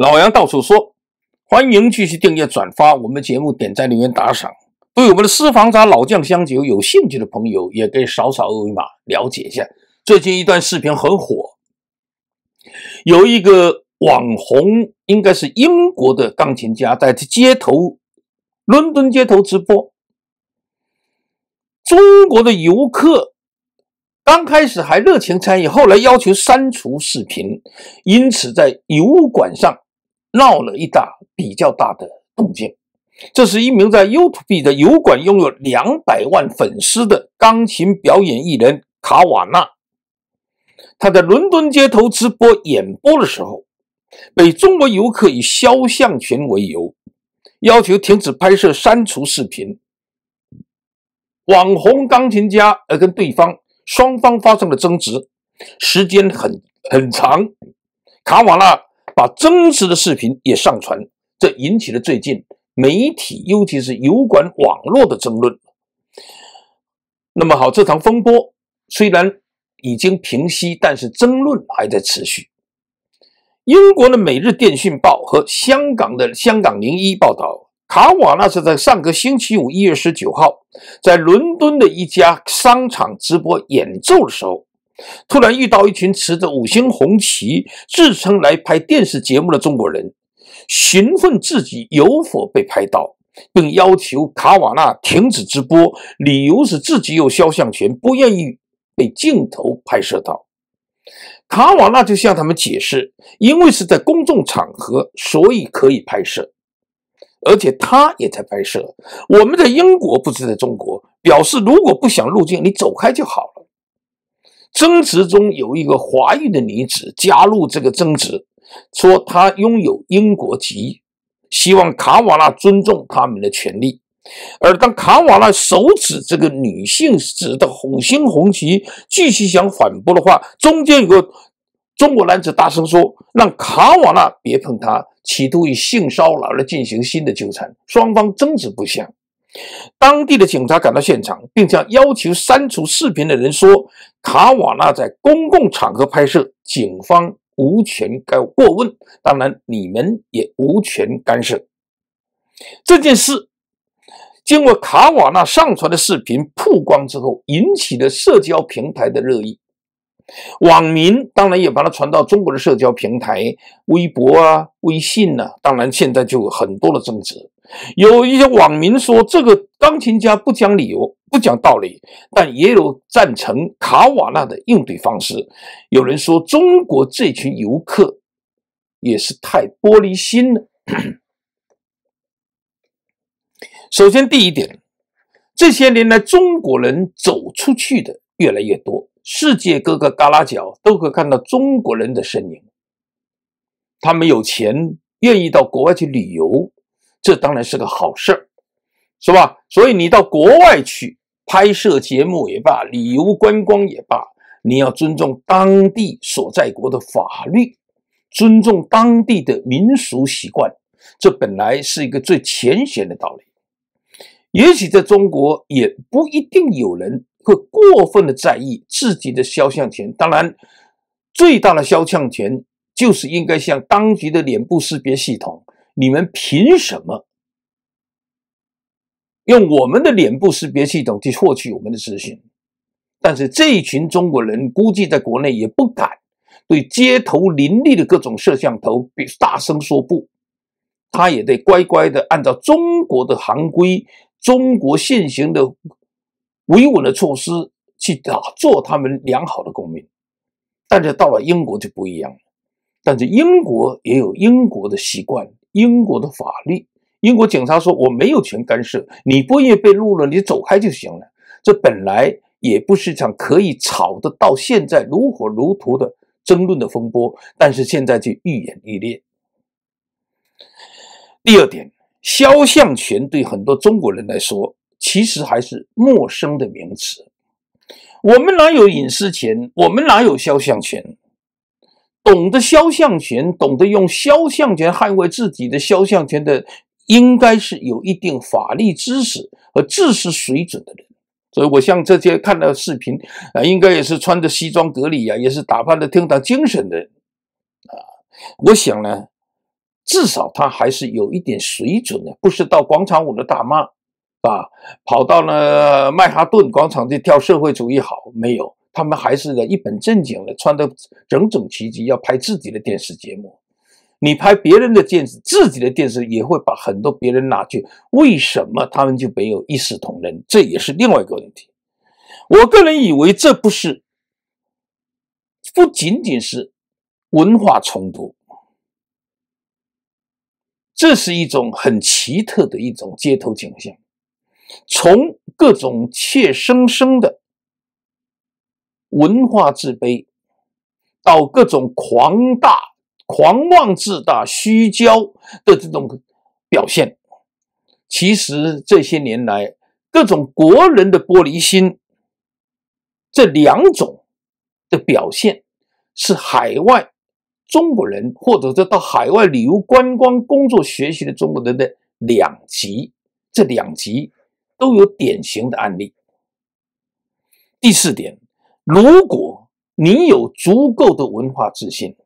老杨到处说，欢迎继续订阅、转发我们节目，点赞、留言、打赏。对我们的私房茶、老酱香酒有兴趣的朋友，也可以扫扫二维码了解一下。最近一段视频很火，有一个网红，应该是英国的钢琴家，在街头、伦敦街头直播。中国的游客刚开始还热情参与，后来要求删除视频，因此在油管上。闹了一大比较大的动静。这是一名在 YouTube 的油管拥有两百万粉丝的钢琴表演艺人卡瓦纳，他在伦敦街头直播演播的时候，被中国游客以肖像权为由要求停止拍摄、删除视频，网红钢琴家而跟对方双方发生了争执，时间很很长，卡瓦纳。把真实的视频也上传，这引起了最近媒体，尤其是油管网络的争论。那么好，这场风波虽然已经平息，但是争论还在持续。英国的《每日电讯报》和香港的《香港零一》报道，卡瓦纳是在上个星期五，一月十九号，在伦敦的一家商场直播演奏的时候。突然遇到一群持着五星红旗、自称来拍电视节目的中国人，询问自己有否被拍到，并要求卡瓦纳停止直播，理由是自己有肖像权，不愿意被镜头拍摄到。卡瓦纳就向他们解释，因为是在公众场合，所以可以拍摄，而且他也在拍摄。我们在英国，不是在中国，表示如果不想入境，你走开就好了。争执中有一个华裔的女子加入这个争执，说她拥有英国籍，希望卡瓦拉尊重他们的权利。而当卡瓦拉手指这个女性指的五星红旗，继续想反驳的话，中间有个中国男子大声说：“让卡瓦拉别碰她，企图以性骚扰来进行新的纠缠。”双方争执不下。当地的警察赶到现场，并向要求删除视频的人说：“卡瓦纳在公共场合拍摄，警方无权该过问，当然你们也无权干涉。”这件事经过卡瓦纳上传的视频曝光之后，引起了社交平台的热议，网民当然也把它传到中国的社交平台，微博啊、微信啊，当然现在就有很多的争执。有一些网民说，这个钢琴家不讲理由、不讲道理，但也有赞成卡瓦纳的应对方式。有人说，中国这群游客也是太玻璃心了。首先，第一点，这些年来，中国人走出去的越来越多，世界各个旮旯角都可以看到中国人的身影。他们有钱，愿意到国外去旅游。这当然是个好事儿，是吧？所以你到国外去拍摄节目也罢，旅游观光也罢，你要尊重当地所在国的法律，尊重当地的民俗习惯。这本来是一个最浅显的道理。也许在中国也不一定有人会过分的在意自己的肖像权。当然，最大的肖像权就是应该向当局的脸部识别系统。你们凭什么用我们的脸部识别系统去获取我们的资讯？但是这一群中国人估计在国内也不敢对街头林立的各种摄像头大声说不，他也得乖乖的按照中国的行规、中国现行的维稳的措施去打做他们良好的公民。但是到了英国就不一样了，但是英国也有英国的习惯。英国的法律，英国警察说我没有权干涉，你不愿意被录了，你走开就行了。这本来也不是一场可以吵得到现在如火如荼的争论的风波，但是现在却愈演愈烈。第二点，肖像权对很多中国人来说其实还是陌生的名词。我们哪有隐私权？我们哪有肖像权？懂得肖像权，懂得用肖像权捍卫自己的肖像权的，应该是有一定法律知识和知识水准的人。所以，我像这些看到视频啊，应该也是穿着西装革履啊，也是打扮的挺有精神的人啊。我想呢，至少他还是有一点水准的，不是到广场舞的大妈啊，跑到了曼哈顿广场去跳社会主义好没有？他们还是个一本正经的，穿的整整齐齐，要拍自己的电视节目。你拍别人的电视，自己的电视也会把很多别人拿去。为什么他们就没有一视同仁？这也是另外一个问题。我个人以为，这不是不仅仅是文化冲突，这是一种很奇特的一种街头景象，从各种怯生生的。文化自卑到各种狂大、狂妄自大、虚焦的这种表现，其实这些年来各种国人的玻璃心，这两种的表现是海外中国人，或者在到海外旅游、观光、工作、学习的中国人的两极，这两极都有典型的案例。第四点。如果你有足够的文化自信，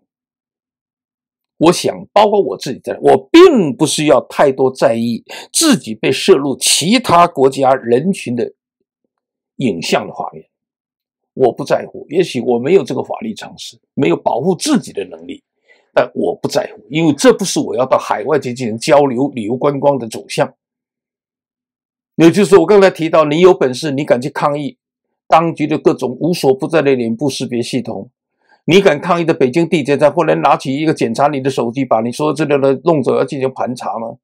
我想包括我自己在内，我并不需要太多在意自己被摄入其他国家人群的影像的画面，我不在乎。也许我没有这个法律常识，没有保护自己的能力，但我不在乎，因为这不是我要到海外去进行交流、旅游观光的走向。也就是说，我刚才提到，你有本事，你敢去抗议。当局的各种无所不在的脸部识别系统，你敢抗议的北京地铁站，后来拿起一个检查你的手机，把你说这的人弄走要进行盘查吗？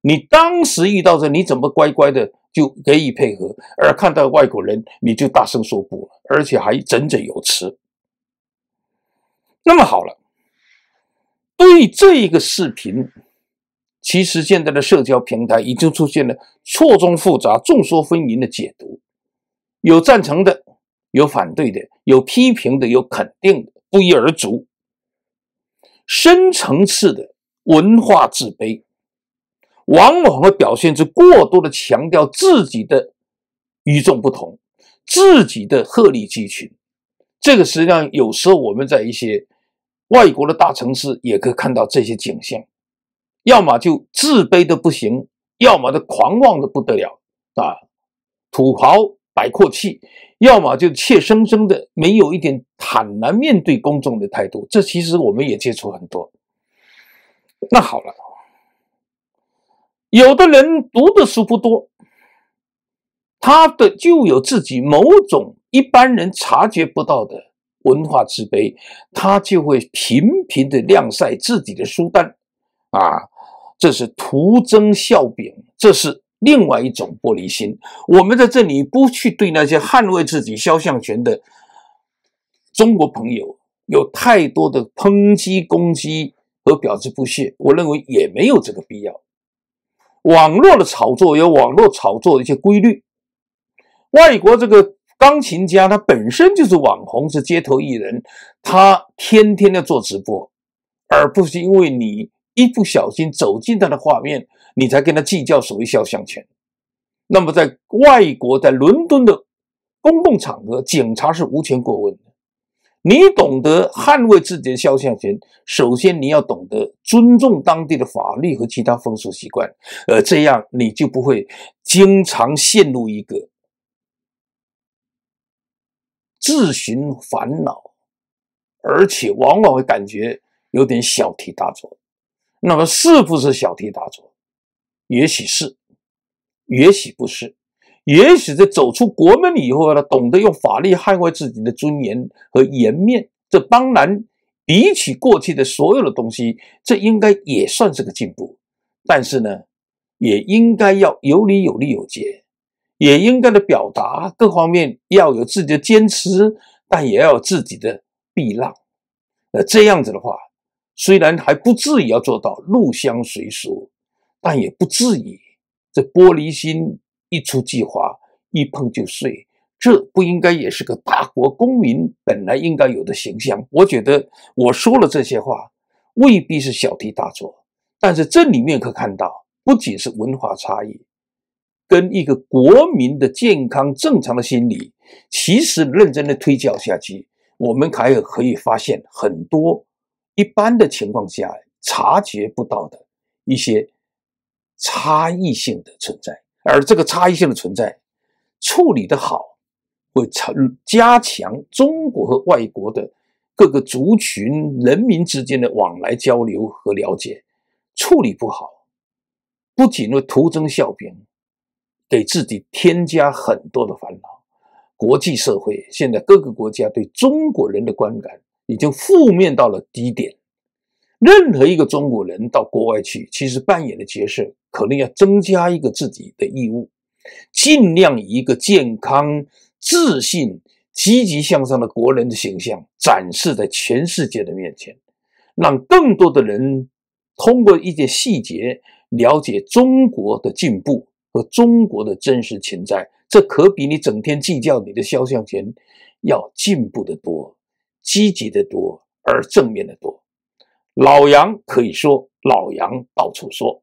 你当时遇到这，你怎么乖乖的就给予配合，而看到外国人你就大声说不，而且还振振有词？那么好了，对这一个视频，其实现在的社交平台已经出现了错综复杂、众说纷纭的解读。有赞成的，有反对的，有批评的，有肯定的，不一而足。深层次的文化自卑，往往会表现出过多的强调自己的与众不同，自己的鹤立鸡群。这个实际上有时候我们在一些外国的大城市也可以看到这些景象：要么就自卑的不行，要么的狂妄的不得了啊，土豪。摆阔气，要么就怯生生的，没有一点坦然面对公众的态度。这其实我们也接触很多。那好了，有的人读的书不多，他的就有自己某种一般人察觉不到的文化自卑，他就会频频的晾晒自己的书单，啊，这是徒增笑柄，这是。另外一种玻璃心，我们在这里不去对那些捍卫自己肖像权的中国朋友有太多的抨击、攻击和表示不屑，我认为也没有这个必要。网络的炒作有网络炒作的一些规律。外国这个钢琴家他本身就是网红，是街头艺人，他天天在做直播，而不是因为你一不小心走进他的画面。你才跟他计较所谓肖像权。那么，在外国，在伦敦的公共场合，警察是无权过问的。你懂得捍卫自己的肖像权，首先你要懂得尊重当地的法律和其他风俗习惯，呃，这样你就不会经常陷入一个自寻烦恼，而且往往会感觉有点小题大做。那么，是不是小题大做？也许是，也许不是，也许在走出国门以后呢，懂得用法律捍卫自己的尊严和颜面，这当然比起过去的所有的东西，这应该也算是个进步。但是呢，也应该要有理有利有节，也应该的表达各方面要有自己的坚持，但也要有自己的避让。那这样子的话，虽然还不至于要做到入乡随俗。但也不至于，这玻璃心一触即滑，一碰就碎。这不应该也是个大国公民本来应该有的形象？我觉得我说了这些话，未必是小题大做。但是这里面可看到，不仅是文化差异，跟一个国民的健康、正常的心理，其实认真的推敲下去，我们还有可以发现很多一般的情况下察觉不到的一些。差异性的存在，而这个差异性的存在，处理得好，会成加强中国和外国的各个族群人民之间的往来交流和了解；处理不好，不仅会徒增笑柄，给自己添加很多的烦恼。国际社会现在各个国家对中国人的观感已经负面到了低点，任何一个中国人到国外去，其实扮演的角色。可能要增加一个自己的义务，尽量以一个健康、自信、积极向上的国人的形象展示在全世界的面前，让更多的人通过一些细节了解中国的进步和中国的真实存在。这可比你整天计较你的肖像权要进步得多，积极得多，而正面得多。老杨可以说，老杨到处说。